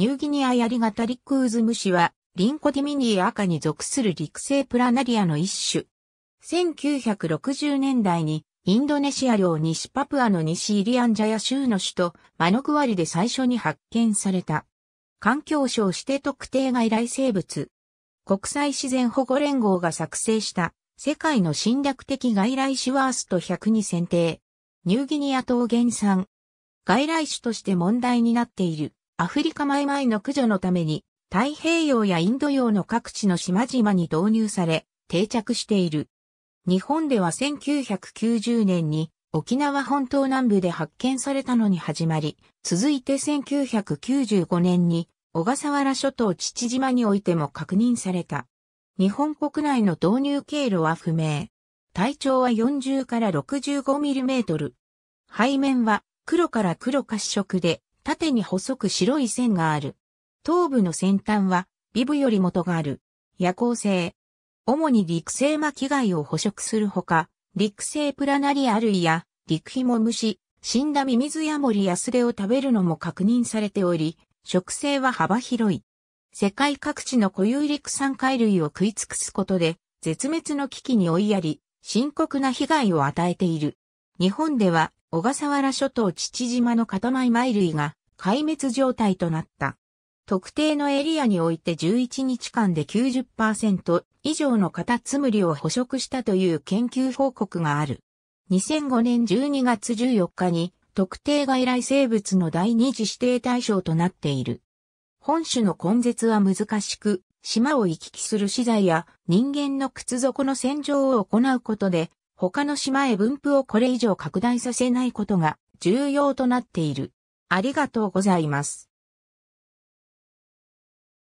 ニューギニアヤリガタリックウズムシは、リンコディミニー赤に属する陸生プラナリアの一種。1960年代に、インドネシア領西パプアの西イリアンジャヤ州の首都マノグワリで最初に発見された。環境省指定特定外来生物。国際自然保護連合が作成した世界の侵略的外来種ワースト100に選定。ニューギニア島原産。外来種として問題になっている。アフリカ前々の駆除のために、太平洋やインド洋の各地の島々に導入され、定着している。日本では1990年に沖縄本島南部で発見されたのに始まり、続いて1995年に小笠原諸島父島においても確認された。日本国内の導入経路は不明。体長は40から65ミリメートル。背面は黒から黒褐色で縦に細く白い線がある。頭部の先端は、ビブより元がある。夜行性。主に陸生巻貝を捕食するほか、陸生プラナリア類や、陸肥も虫、死んだミミズヤモリヤスレを食べるのも確認されており、食性は幅広い。世界各地の固有陸産貝類を食い尽くすことで、絶滅の危機に追いやり、深刻な被害を与えている。日本では小笠原諸島父島の片前米類が壊滅状態となった。特定のエリアにおいて11日間で90%以上のカタツムリを捕食したという研究報告がある。2005年12月14日に特定外来生物の第二次指定対象となっている。本種の根絶は難しく、島を行き来する資材や人間の靴底の洗浄を行うことで他の島へ分布をこれ以上拡大させないことが重要となっている。ありがとうございます。